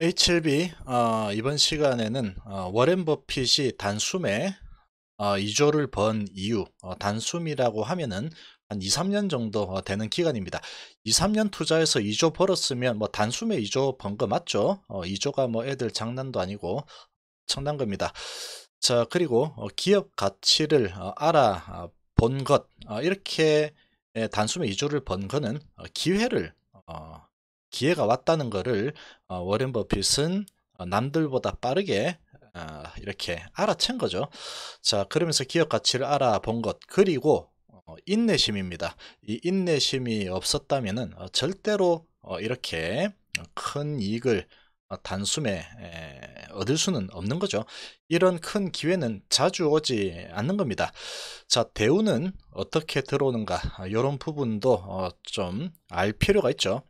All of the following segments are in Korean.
HLB 어, 이번 시간에는 어, 워렌 버핏이 단숨에 어, 2조를 번 이유 어, 단숨이라고 하면은 한 2, 3년 정도 어, 되는 기간입니다. 2, 3년 투자해서 2조 벌었으면 뭐 단숨에 2조 번 거 맞죠? 어, 2조가 뭐 애들 장난도 아니고 청난 겁니다. 자 그리고 어, 기업 가치를 어, 알아본 것 이렇게 단숨에 2조를 번 거는 기회를 어, 기회가 왔다는 것을 어, 워렌 버핏은 어, 남들보다 빠르게 어, 이렇게 알아챈 거죠. 자, 그러면서 기업 가치를 알아본 것 그리고 어, 인내심입니다. 이 인내심이 없었다면 어, 절대로 어, 이렇게 어, 큰 이익을 단숨에 에, 얻을 수는 없는 거죠. 이런 큰 기회는 자주 오지 않는 겁니다. 자, 대우는 어떻게 들어오는가 이런 아, 부분도 좀 알 필요가 있죠.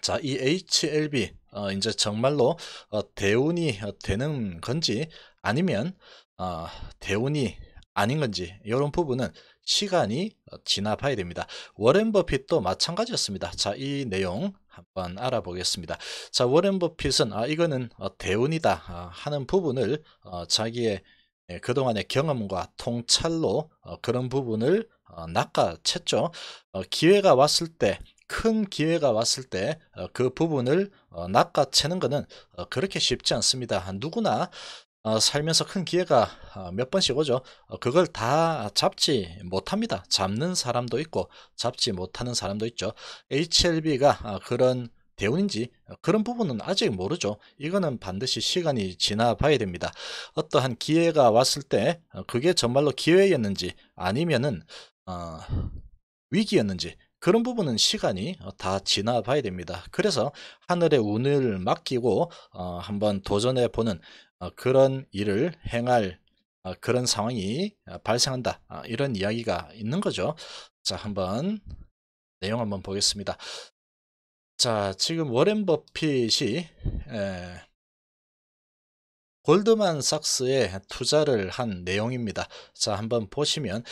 자, 이 HLB 어, 이제 정말로 어, 대운이 되는 건지 아니면 어, 대운이 아닌 건지 이런 부분은 시간이 어, 지나 봐야 됩니다. 워렌 버핏도 마찬가지였습니다. 자, 이 내용 한번 알아보겠습니다. 자, 워렌 버핏은 아, 이거는 어, 대운이다 아, 하는 부분을 어, 자기의 예, 그동안의 경험과 통찰로 그런 부분을 낚아챘죠. 기회가 왔을 때큰 기회가 왔을 때그 어, 부분을 어, 낚아채는 것은 어, 그렇게 쉽지 않습니다. 누구나 살면서 큰 기회가 몇 번씩 오죠. 그걸 다 잡지 못합니다. 잡는 사람도 있고 잡지 못하는 사람도 있죠. HLB가 그런 대운인지 그런 부분은 아직 모르죠. 이거는 반드시 시간이 지나 봐야 됩니다. 어떠한 기회가 왔을 때 그게 정말로 기회였는지 아니면은 어, 위기였는지 그런 부분은 시간이 어, 다 지나 봐야 됩니다. 그래서 하늘의 운을 맡기고 어, 한번 도전해 보는 어, 그런 일을 행할 어, 그런 상황이 어, 발생한다. 어, 이런 이야기가 있는 거죠. 자, 한번 내용 한번 보겠습니다. 자, 지금 워렌 버핏이 에, 골드만삭스에 투자를 한 내용입니다. 자, 한번 보시면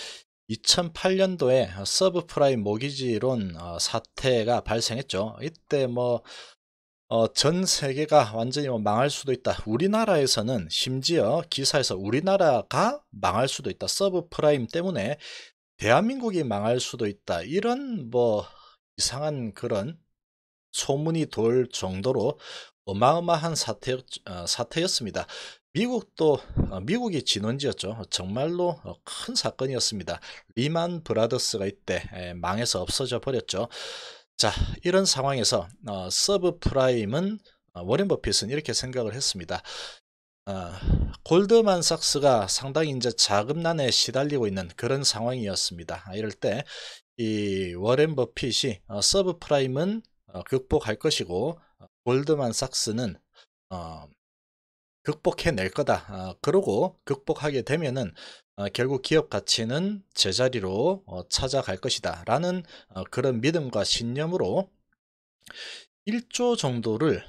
2008년도에 서브프라임 모기지론 어, 사태가 발생했죠. 이때 뭐, 어, 전 세계가 완전히 뭐 망할 수도 있다. 우리나라에서는 심지어 기사에서 우리나라가 망할 수도 있다. 서브프라임 때문에 대한민국이 망할 수도 있다. 이런 뭐 이상한 그런 소문이 돌 정도로 어마어마한 사태, 어, 사태였습니다. 미국도 어, 미국이 진원지였죠. 정말로 어, 큰 사건이었습니다. 리만 브라더스가 이때 망해서 없어져 버렸죠. 자, 이런 상황에서 어, 서브프라임은 워렌 버핏은 이렇게 생각을 했습니다. 골드만 삭스가 상당히 이제 자금난에 시달리고 있는 그런 상황이었습니다. 아, 이럴 때 이 워렌 버핏이 서브프라임은 극복할 것이고 골드만 삭스는 어, 극복해낼 거다. 아, 그러고 극복하게 되면은 아, 결국 기업 가치는 제자리로 어, 찾아갈 것이다. 라는 어, 그런 믿음과 신념으로 1조 정도를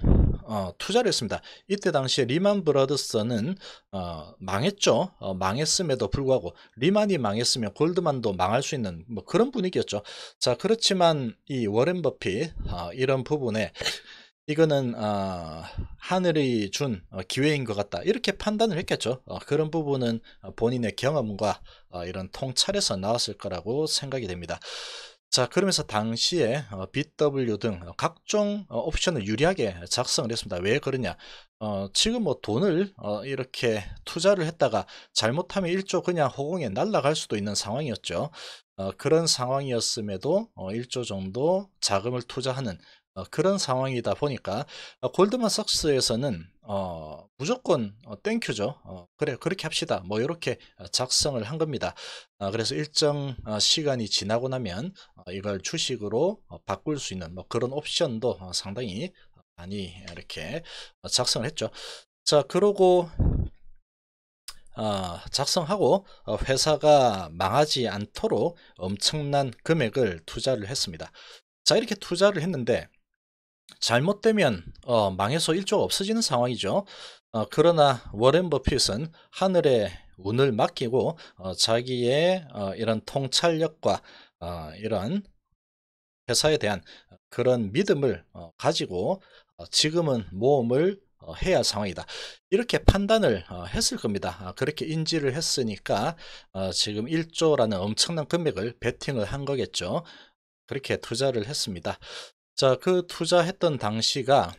어, 투자를 했습니다. 이때 당시에 리만 브라더스는 어, 망했죠. 어, 망했음에도 불구하고 리만이 망했으면 골드만도 망할 수 있는 뭐 그런 분위기였죠. 자 그렇지만 이 워렌 버핏 어, 이런 부분에 이거는 어, 하늘이 준 어, 기회인 것 같다 이렇게 판단을 했겠죠 어, 그런 부분은 어, 본인의 경험과 어, 이런 통찰에서 나왔을 거라고 생각이 됩니다 자 그러면서 당시에 어, BW 등 각종 옵션을 유리하게 작성을 했습니다 왜 그러냐 어, 지금 뭐 돈을 어, 이렇게 투자를 했다가 잘못하면 일조 그냥 호공에 날아갈 수도 있는 상황이었죠 어, 그런 상황이었음에도 1조 정도 자금을 투자하는 어, 그런 상황이다 보니까 어, 골드만삭스에서는 어, 무조건 어, 땡큐죠. 그래 그렇게 합시다. 뭐 이렇게 작성을 한 겁니다. 그래서 일정 시간이 지나고 나면 이걸 주식으로 바꿀 수 있는 뭐 그런 옵션도 상당히 많이 이렇게 작성을 했죠. 자 그러고 어, 작성하고 회사가 망하지 않도록 엄청난 금액을 투자를 했습니다. 자 이렇게 투자를 했는데 잘못되면 어, 망해서 일조 가 없어지는 상황이죠. 어, 그러나 워렌 버핏은 하늘에 운을 맡기고 어, 자기의 어, 이런 통찰력과 어, 이런 회사에 대한 그런 믿음을 어, 가지고 지금은 모험을 해야 상황이다. 이렇게 판단을 했을 겁니다. 아, 그렇게 인지를 했으니까 지금 1조라는 엄청난 금액을 베팅을 한 거겠죠. 그렇게 투자를 했습니다. 자, 그 투자했던 당시가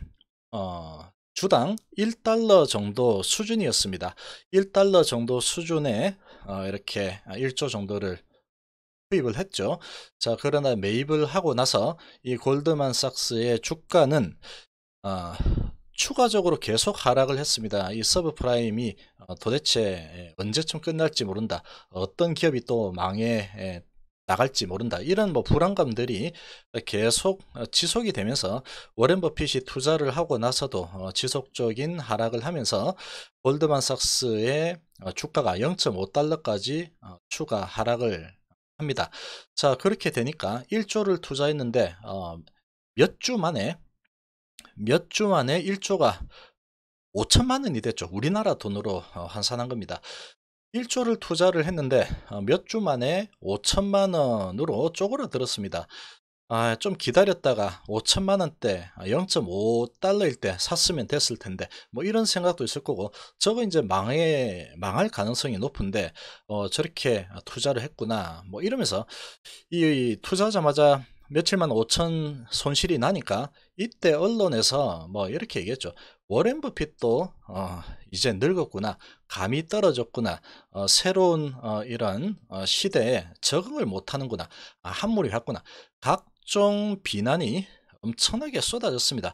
어, 주당 1달러 정도 수준이었습니다. 1달러 정도 수준에 어, 이렇게 1조 정도를 투입을 했죠. 자, 그러나 매입을 하고 나서 이 골드만삭스의 주가는 어, 추가적으로 계속 하락을 했습니다. 이 서브프라임이 어, 도대체 언제쯤 끝날지 모른다. 어떤 기업이 또 망해 나갈지 모른다 이런 뭐 불안감들이 계속 어, 지속이 되면서 워렌 버핏이 투자를 하고 나서도 어, 지속적인 하락을 하면서 골드만삭스의 어, 주가가 0.5달러까지 추가 하락을 합니다. 자 그렇게 되니까 1조를 투자했는데 몇 주 만에 몇 주 만에 1조가 5천만 원이 됐죠. 우리나라 돈으로 환산한 겁니다. 1조를 투자를 했는데 어, 몇주 만에 5천만 원으로 쪼그라들었습니다. 아, 좀 기다렸다가 5천만 원대 0.5달러일 아, 때 샀으면 됐을 텐데 뭐 이런 생각도 있을 거고 저거 이제 망해 망할 가능성이 높은데 어, 저렇게 아, 투자를 했구나 뭐 이러면서 이, 이 투자하자마자 며칠만 5천 손실이 나니까 이때 언론에서 뭐 이렇게 얘기했죠. 워렌 버핏도 어, 이제 늙었구나, 감이 떨어졌구나, 어, 새로운 어, 이런 어, 시대에 적응을 못하는구나, 아, 한물이 갔구나. 각종 비난이 엄청나게 쏟아졌습니다.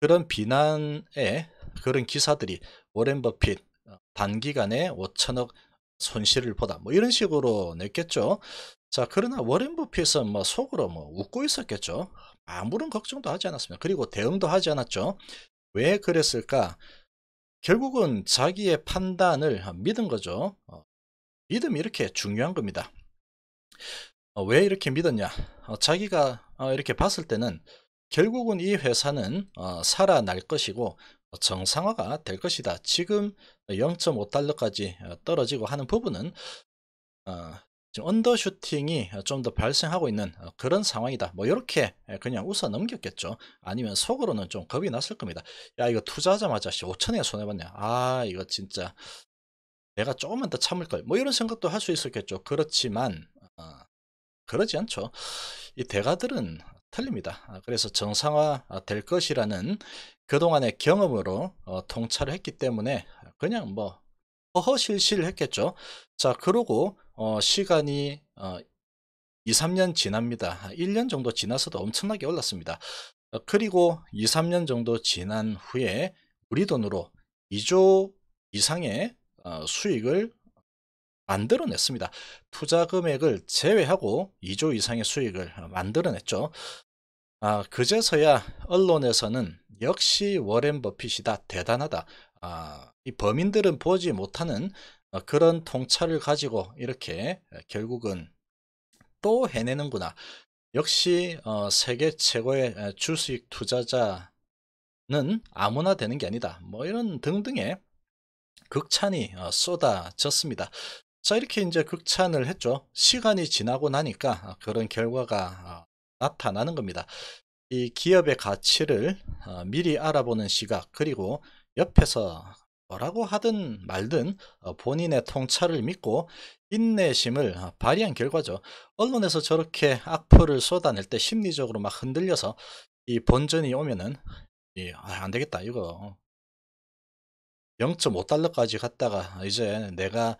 그런 비난에 그런 기사들이 워렌 버핏 어, 단기간에 5천억 손실을 보다 뭐 이런 식으로 냈겠죠. 자 그러나 워렌 버핏은 뭐 속으로 뭐 웃고 있었겠죠. 아무런 걱정도 하지 않았습니다. 그리고 대응도 하지 않았죠. 왜 그랬을까? 결국은 자기의 판단을 믿은 거죠. 어, 믿음이 이렇게 중요한 겁니다. 어, 왜 이렇게 믿었냐? 어, 자기가 이렇게 봤을 때는 결국은 이 회사는 살아날 것이고 정상화가 될 것이다. 지금 0.5달러까지 떨어지고 하는 부분은 언더슈팅이 좀 더 발생하고 있는 어, 그런 상황이다. 뭐 이렇게 그냥 웃어 넘겼겠죠. 아니면 속으로는 좀 겁이 났을 겁니다. 야 이거 투자하자마자 5천에 손해봤냐. 아 이거 진짜 내가 조금만 더 참을 걸. 뭐 이런 생각도 할 수 있었겠죠. 그렇지만 어, 그러지 않죠. 이 대가들은 틀립니다. 아, 그래서 정상화 아, 될 것이라는 그동안의 경험으로 어, 통찰을 했기 때문에 그냥 뭐 허허실실 했겠죠. 자 그러고 어, 시간이 어, 2, 3년 지납니다. 1년 정도 지나서도 엄청나게 올랐습니다. 어, 그리고 2, 3년 정도 지난 후에 우리 돈으로 2조 이상의 어, 수익을 만들어냈습니다. 투자 금액을 제외하고 2조 이상의 수익을 만들어냈죠. 아, 그제서야 언론에서는 역시 워렌 버핏이다 대단하다. 아, 이 범인들은 보지 못하는 어, 그런 통찰을 가지고 이렇게 어, 결국은 또 해내는구나. 역시 어, 세계 최고의 주식 투자자는 아무나 되는 게 아니다. 뭐 이런 등등의 극찬이 쏟아졌습니다. 자 이렇게 이제 극찬을 했죠. 시간이 지나고 나니까 그런 결과가 나타나는 겁니다. 이 기업의 가치를 미리 알아보는 시각 그리고 옆에서 뭐라고 하든 말든 어, 본인의 통찰을 믿고 인내심을 어, 발휘한 결과죠. 언론에서 저렇게 악플을 쏟아낼 때 심리적으로 막 흔들려서 이 본전이 오면은 이, 아, 안 되겠다 이거 0.5달러까지 갔다가 이제 내가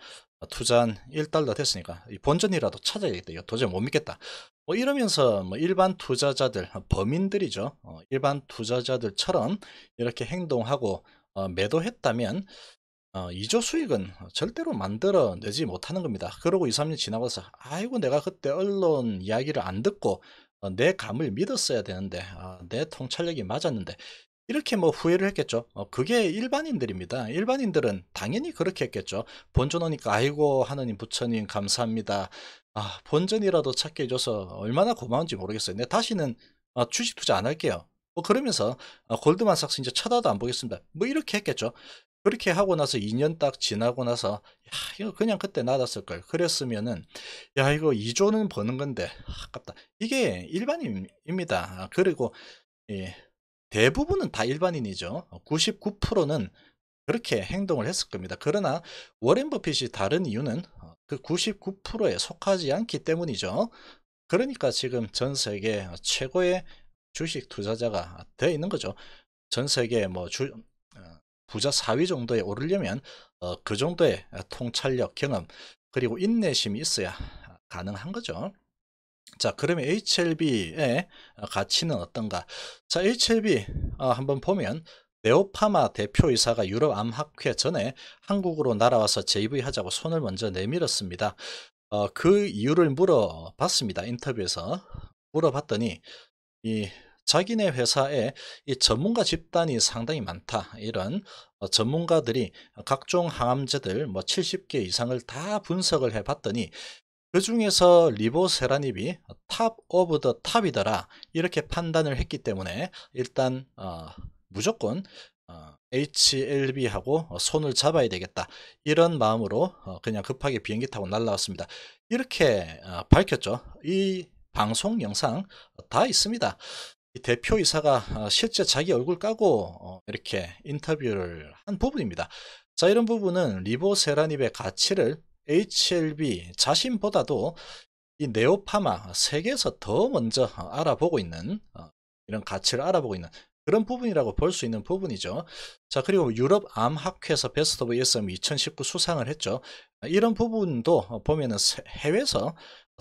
투자한 1달러 됐으니까 이 본전이라도 찾아야겠다 이거 도저히 못 믿겠다 뭐 이러면서 뭐 일반 투자자들 어, 범인들이죠 일반 투자자들처럼 이렇게 행동하고 어, 매도했다면 어, 2조 수익은 절대로 만들어내지 못하는 겁니다. 그러고 2, 3년 지나가서 아이고 내가 그때 언론 이야기를 안 듣고 어, 내 감을 믿었어야 되는데 어, 내 통찰력이 맞았는데 이렇게 뭐 후회를 했겠죠. 어, 그게 일반인들입니다. 일반인들은 당연히 그렇게 했겠죠. 본전 오니까 아이고 하느님 부처님 감사합니다. 아, 본전이라도 찾게 해줘서 얼마나 고마운지 모르겠어요. 내 다시는 아, 주식 투자 안 할게요. 뭐 그러면서 어, 골드만삭스 이제 쳐다도 안 보겠습니다. 뭐 이렇게 했겠죠. 그렇게 하고 나서 2년 딱 지나고 나서 야 이거 그냥 그때 놔뒀을 걸 그랬으면은 야 이거 2조는 버는 건데 아깝다 이게 일반인입니다 아, 그리고 예, 대부분은 다 일반인이죠 99%는 그렇게 행동을 했을 겁니다 그러나 워렌 버핏이 다른 이유는 어, 그 99%에 속하지 않기 때문이죠 그러니까 지금 전 세계 최고의 주식 투자자가 되어 있는 거죠. 전 세계 뭐 주, 어, 부자 4위 정도에 오르려면 어, 그 정도의 통찰력, 경험 그리고 인내심이 있어야 가능한 거죠. 자 그러면 HLB의 가치는 어떤가? 자 HLB 어, 한번 보면 네오파마 대표이사가 유럽암학회 전에 한국으로 날아와서 JV하자고 손을 먼저 내밀었습니다. 어, 그 이유를 물어봤습니다. 인터뷰에서 물어봤더니 이 자기네 회사에 이 전문가 집단이 상당히 많다. 이런 어, 전문가들이 각종 항암제들 뭐 70개 이상을 다 분석을 해봤더니 그 중에서 리보세라닙이 탑 오브 더 탑이더라 이렇게 판단을 했기 때문에 일단 어, 무조건 어, HLB하고 손을 잡아야 되겠다 이런 마음으로 어, 그냥 급하게 비행기 타고 날라왔습니다 이렇게 어, 밝혔죠 이 방송 영상 다 있습니다. 대표이사가 어, 실제 자기 얼굴 까고 어, 이렇게 인터뷰를 한 부분입니다. 자 이런 부분은 리보세라닙의 가치를 HLB 자신보다도 이 네오파마 세계에서 더 먼저 알아보고 있는 어, 이런 가치를 알아보고 있는 그런 부분이라고 볼 수 있는 부분이죠. 자 그리고 유럽 암학회에서 베스트 오브 ESM 2019 수상을 했죠. 이런 부분도 보면은 해외에서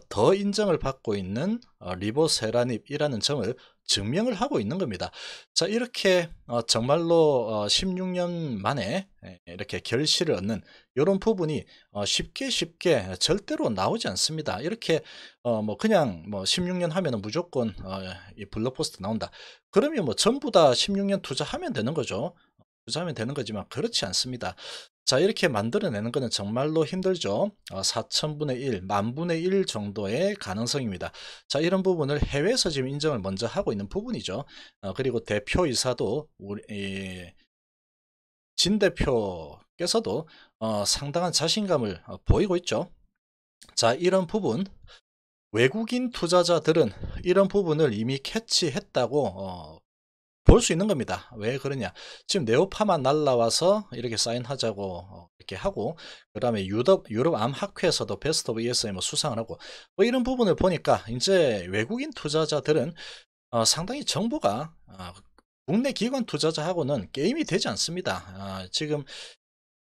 더 인정을 받고 있는 어, 리보세라닙이라는 점을 증명을 하고 있는 겁니다. 자 이렇게 어, 정말로 16년 어, 만에 이렇게 결실을 얻는 이런 부분이 쉽게 쉽게 절대로 나오지 않습니다. 이렇게 뭐 그냥 뭐 16년 하면 무조건 이 블록포스트 나온다. 그러면 뭐 전부 다 16년 투자하면 되는 거죠. 투자하면 되는 거지만 그렇지 않습니다. 자 이렇게 만들어내는 것은 정말로 힘들죠. 4천분의 어, 1, 만분의 1 정도의 가능성입니다. 자 이런 부분을 해외에서 지금 인정을 먼저 하고 있는 부분이죠. 어, 그리고 대표이사도 우리 진 대표께서도 어, 상당한 자신감을 보이고 있죠. 자 이런 부분 외국인 투자자들은 이런 부분을 이미 캐치했다고 볼수 있는 겁니다. 왜 그러냐? 지금 네오파만 날라와서 이렇게 사인하자고 어, 이렇게 하고 그 다음에 유럽, 유럽 암학회에서도 베스트 오브 ESM 수상을 하고 뭐 이런 부분을 보니까 이제 외국인 투자자들은 어, 상당히 정부가 어, 국내 기관 투자자하고는 게임이 되지 않습니다. 어, 지금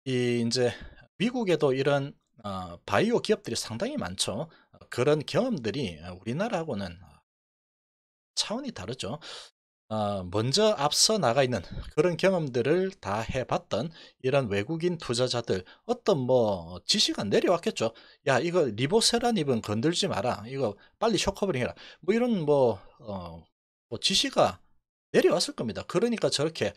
이 이제 미국에도 이런 어, 바이오 기업들이 상당히 많죠. 어, 그런 경험들이 우리나라하고는 어, 차원이 다르죠. 어, 먼저 앞서 나가 있는 그런 경험들을 다 해봤던 이런 외국인 투자자들 어떤 뭐 지시가 내려왔겠죠. 야 이거 리보세라닙은 건들지 마라. 이거 빨리 쇼커버링 해라. 뭐 이런 뭐, 어, 뭐 지시가 내려왔을 겁니다. 그러니까 저렇게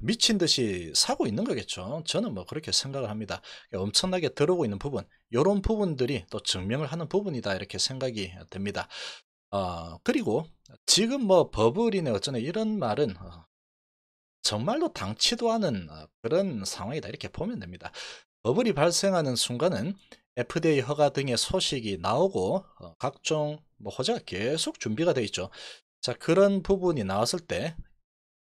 미친 듯이 사고 있는 거겠죠. 저는 뭐 그렇게 생각을 합니다. 그러니까 엄청나게 들어오고 있는 부분, 이런 부분들이 또 증명을 하는 부분이다 이렇게 생각이 됩니다. 어, 그리고 지금 뭐 버블이네 어쩌네 이런 말은 어, 정말로 당치도 않은 어, 그런 상황이다 이렇게 보면 됩니다. 버블이 발생하는 순간은 FDA 허가 등의 소식이 나오고 어, 각종 뭐 호재가 계속 준비가 되어 있죠. 자 그런 부분이 나왔을 때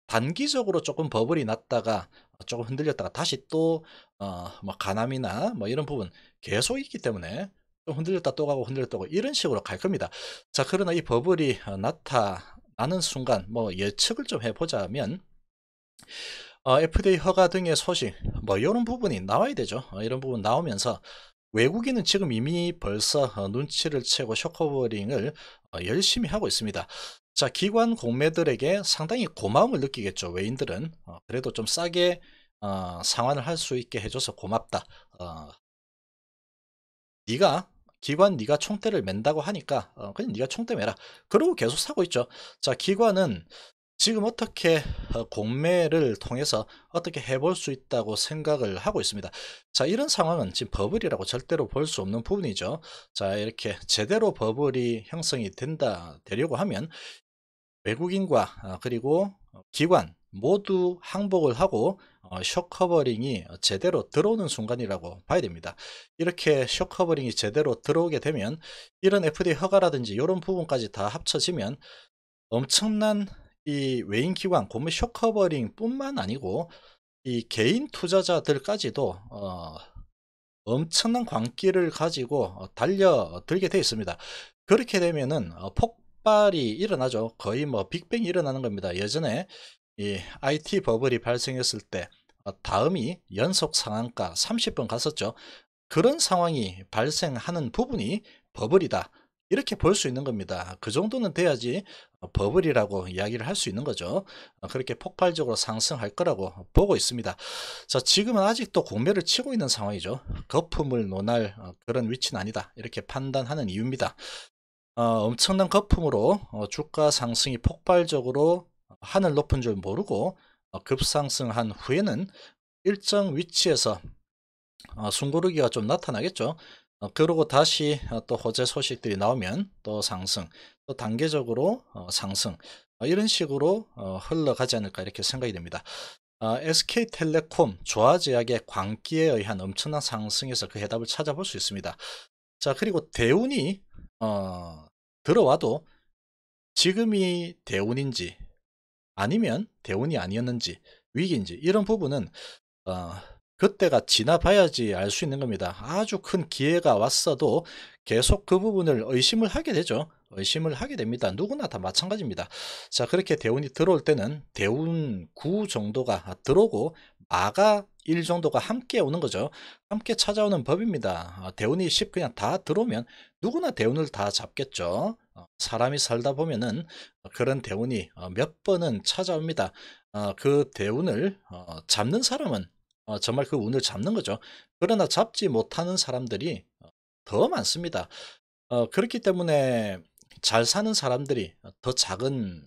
단기적으로 조금 버블이 났다가 어, 조금 흔들렸다가 다시 또뭐 어, 가남이나 뭐 이런 부분 계속 있기 때문에 흔들렸다 또 가고 흔들렸다 고 이런 식으로 갈 겁니다. 자 그러나 이 버블이 어, 나타나는 순간 뭐 예측을 좀 해보자면 어, FDA 허가 등의 소식 뭐 이런 부분이 나와야 되죠. 어, 이런 부분 나오면서 외국인은 지금 이미 벌써 어, 눈치를 채고 쇼커버링을 어, 열심히 하고 있습니다. 자 기관 공매들에게 상당히 고마움을 느끼겠죠. 외인들은 어, 그래도 좀 싸게 상환을 할 수 있게 해줘서 고맙다. 네가 기관 네가 총대를 맨다고 하니까 어, 그냥 네가 총대 매라 그러고 계속 사고 있죠 자 기관은 지금 어떻게 어, 공매를 통해서 어떻게 해볼 수 있다고 생각을 하고 있습니다 자 이런 상황은 지금 버블이라고 절대로 볼 수 없는 부분이죠 자 이렇게 제대로 버블이 형성이 된다 되려고 하면 외국인과 어, 그리고 기관 모두 항복을 하고 어, 쇼커버링이 제대로 들어오는 순간이라고 봐야 됩니다. 이렇게 쇼커버링이 제대로 들어오게 되면 이런 FDA 허가라든지 이런 부분까지 다 합쳐지면 엄청난 이 외인기관 고무 쇼커버링 뿐만 아니고 이 개인 투자자들까지도 어, 엄청난 광기를 가지고 어, 달려들게 되어 있습니다. 그렇게 되면은 어, 폭발이 일어나죠. 거의 뭐 빅뱅이 일어나는 겁니다. 예전에 이 IT 버블이 발생했을 때 어, 다음이 연속 상한가 30번 갔었죠. 그런 상황이 발생하는 부분이 버블이다. 이렇게 볼 수 있는 겁니다. 그 정도는 돼야지 어, 버블이라고 이야기를 할 수 있는 거죠. 어, 그렇게 폭발적으로 상승할 거라고 보고 있습니다. 자, 지금은 아직도 공매를 치고 있는 상황이죠. 거품을 논할 그런 위치는 아니다. 이렇게 판단하는 이유입니다. 어, 엄청난 거품으로 주가 상승이 폭발적으로 하늘 높은 줄 모르고 어, 급상승한 후에는 일정 위치에서 어, 숨고르기가 좀 나타나겠죠. 어, 그러고 다시 또 호재 소식들이 나오면 또 상승, 또 단계적으로 상승 이런 식으로 흘러가지 않을까 이렇게 생각이 됩니다. SK텔레콤 아, 조화제약의 광기에 의한 엄청난 상승에서 그 해답을 찾아볼 수 있습니다. 자 그리고 대운이 어, 들어와도 지금이 대운인지 아니면 대운이 아니었는지 위기인지 이런 부분은 어, 그때가 지나봐야지 알 수 있는 겁니다. 아주 큰 기회가 왔어도 계속 그 부분을 의심을 하게 되죠. 의심을 하게 됩니다. 누구나 다 마찬가지입니다. 자 그렇게 대운이 들어올 때는 대운 9 정도가 들어오고 마가 일 정도가 함께 오는 거죠. 함께 찾아오는 법입니다. 어, 대운이 10 그냥 다 들어오면 누구나 대운을 다 잡겠죠. 어, 사람이 살다 보면은 어, 그런 대운이 어, 몇 번은 찾아옵니다. 어, 그 대운을 어, 잡는 사람은 어, 정말 그 운을 잡는 거죠. 그러나 잡지 못하는 사람들이 어, 더 많습니다. 어, 그렇기 때문에 잘 사는 사람들이 더 작은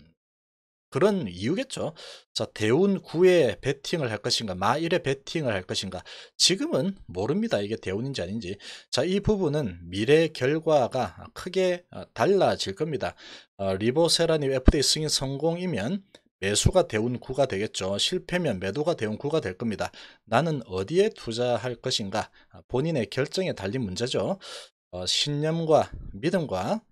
그런 이유겠죠. 자, 대운 9에 베팅을 할 것인가, 마 1에 베팅을 할 것인가. 지금은 모릅니다. 이게 대운인지 아닌지. 자, 이 부분은 미래 결과가 크게 어, 달라질 겁니다. 어, 리보세라님 FDA 승인 성공이면 매수가 대운 9가 되겠죠. 실패면 매도가 대운 9가 될 겁니다. 나는 어디에 투자할 것인가? 아, 본인의 결정에 달린 문제죠. 어, 신념과 믿음과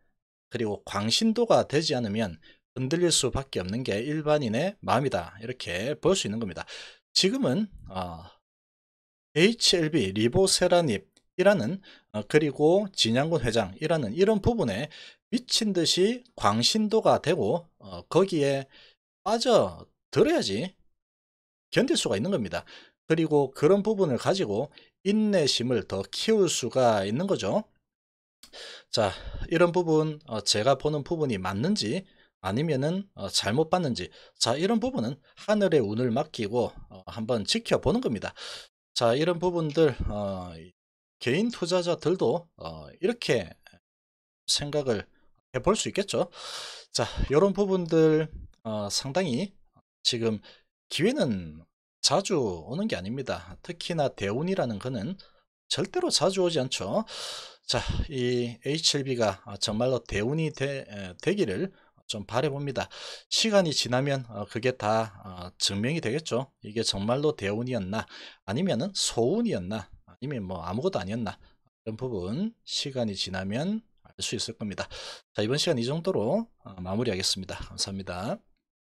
그리고 광신도가 되지 않으면 흔들릴 수밖에 없는 게 일반인의 마음이다 이렇게 볼 수 있는 겁니다. 지금은 어, HLB 리보세라닙이라는 어, 그리고 진양군 회장이라는 이런 부분에 미친 듯이 광신도가 되고 어, 거기에 빠져들어야지 견딜 수가 있는 겁니다. 그리고 그런 부분을 가지고 인내심을 더 키울 수가 있는 거죠. 자 이런 부분 어, 제가 보는 부분이 맞는지 아니면은 어, 잘못 봤는지 자 이런 부분은 하늘의 운을 맡기고 어, 한번 지켜보는 겁니다 자 이런 부분들 어, 개인 투자자들도 어, 이렇게 생각을 해볼 수 있겠죠 자 이런 부분들 어, 상당히 지금 기회는 자주 오는 게 아닙니다 특히나 대운이라는 거는 절대로 자주 오지 않죠 자 이 HLB가 아, 정말로 대운이 되, 되기를 좀 바래봅니다. 시간이 지나면 어, 그게 다 어, 증명이 되겠죠. 이게 정말로 대운이었나 아니면 소운이었나 아니면 뭐 아무것도 아니었나 이런 부분 시간이 지나면 알 수 있을 겁니다. 자 이번 시간 이 정도로 어, 마무리하겠습니다. 감사합니다.